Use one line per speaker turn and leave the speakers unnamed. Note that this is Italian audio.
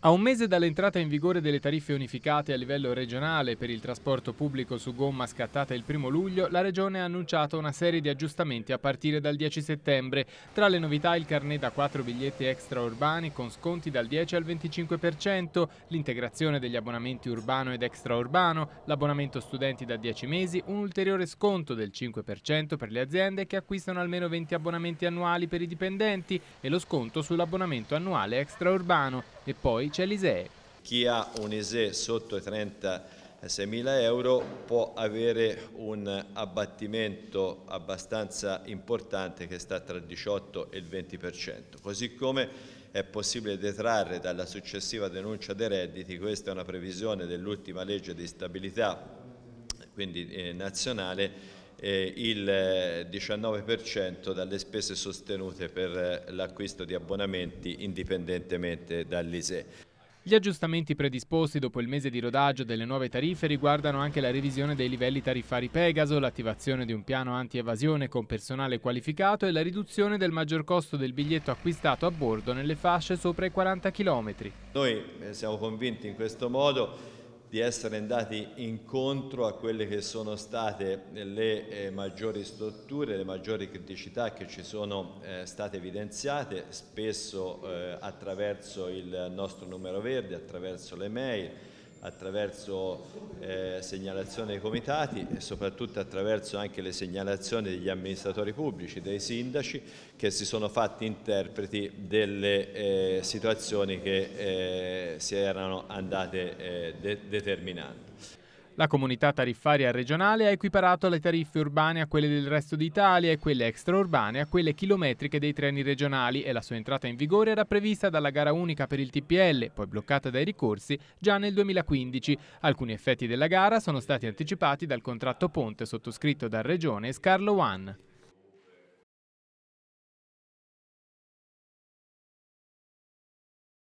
A un mese dall'entrata in vigore delle tariffe unificate a livello regionale per il trasporto pubblico su gomma scattata il 1 luglio, la Regione ha annunciato una serie di aggiustamenti a partire dal 10 settembre. Tra le novità il carnet da 4 biglietti extraurbani con sconti dal 10 al 25%, l'integrazione degli abbonamenti urbano ed extraurbano, l'abbonamento studenti da 10 mesi, un ulteriore sconto del 5% per le aziende che acquistano almeno 20 abbonamenti annuali per i dipendenti e lo sconto sull'abbonamento annuale extraurbano. E poi c'è l'ISEE.
Chi ha un ISEE sotto i 36.000 euro può avere un abbattimento abbastanza importante che sta tra il 18 e il 20%, così come è possibile detrarre dalla successiva denuncia dei redditi, questa è una previsione dell'ultima legge di stabilità, quindi eh, nazionale, eh, il 19% dalle spese sostenute per eh, l'acquisto di abbonamenti indipendentemente dall'ISE.
Gli aggiustamenti predisposti dopo il mese di rodaggio delle nuove tariffe riguardano anche la revisione dei livelli tariffari Pegaso, l'attivazione di un piano anti-evasione con personale qualificato e la riduzione del maggior costo del biglietto acquistato a bordo nelle fasce sopra i 40 km.
Noi eh, siamo convinti in questo modo di essere andati incontro a quelle che sono state le eh, maggiori strutture, le maggiori criticità che ci sono eh, state evidenziate, spesso eh, attraverso il nostro numero verde, attraverso le mail, attraverso eh, segnalazione dei comitati e soprattutto attraverso anche le segnalazioni degli amministratori pubblici, dei sindaci che si sono fatti interpreti delle eh, situazioni che eh, si erano andate eh, determinando.
La comunità tariffaria regionale ha equiparato le tariffe urbane a quelle del resto d'Italia e quelle extraurbane a quelle chilometriche dei treni regionali e la sua entrata in vigore era prevista dalla gara unica per il TPL, poi bloccata dai ricorsi, già nel 2015. Alcuni effetti della gara sono stati anticipati dal contratto ponte sottoscritto da Regione e Scarlo One.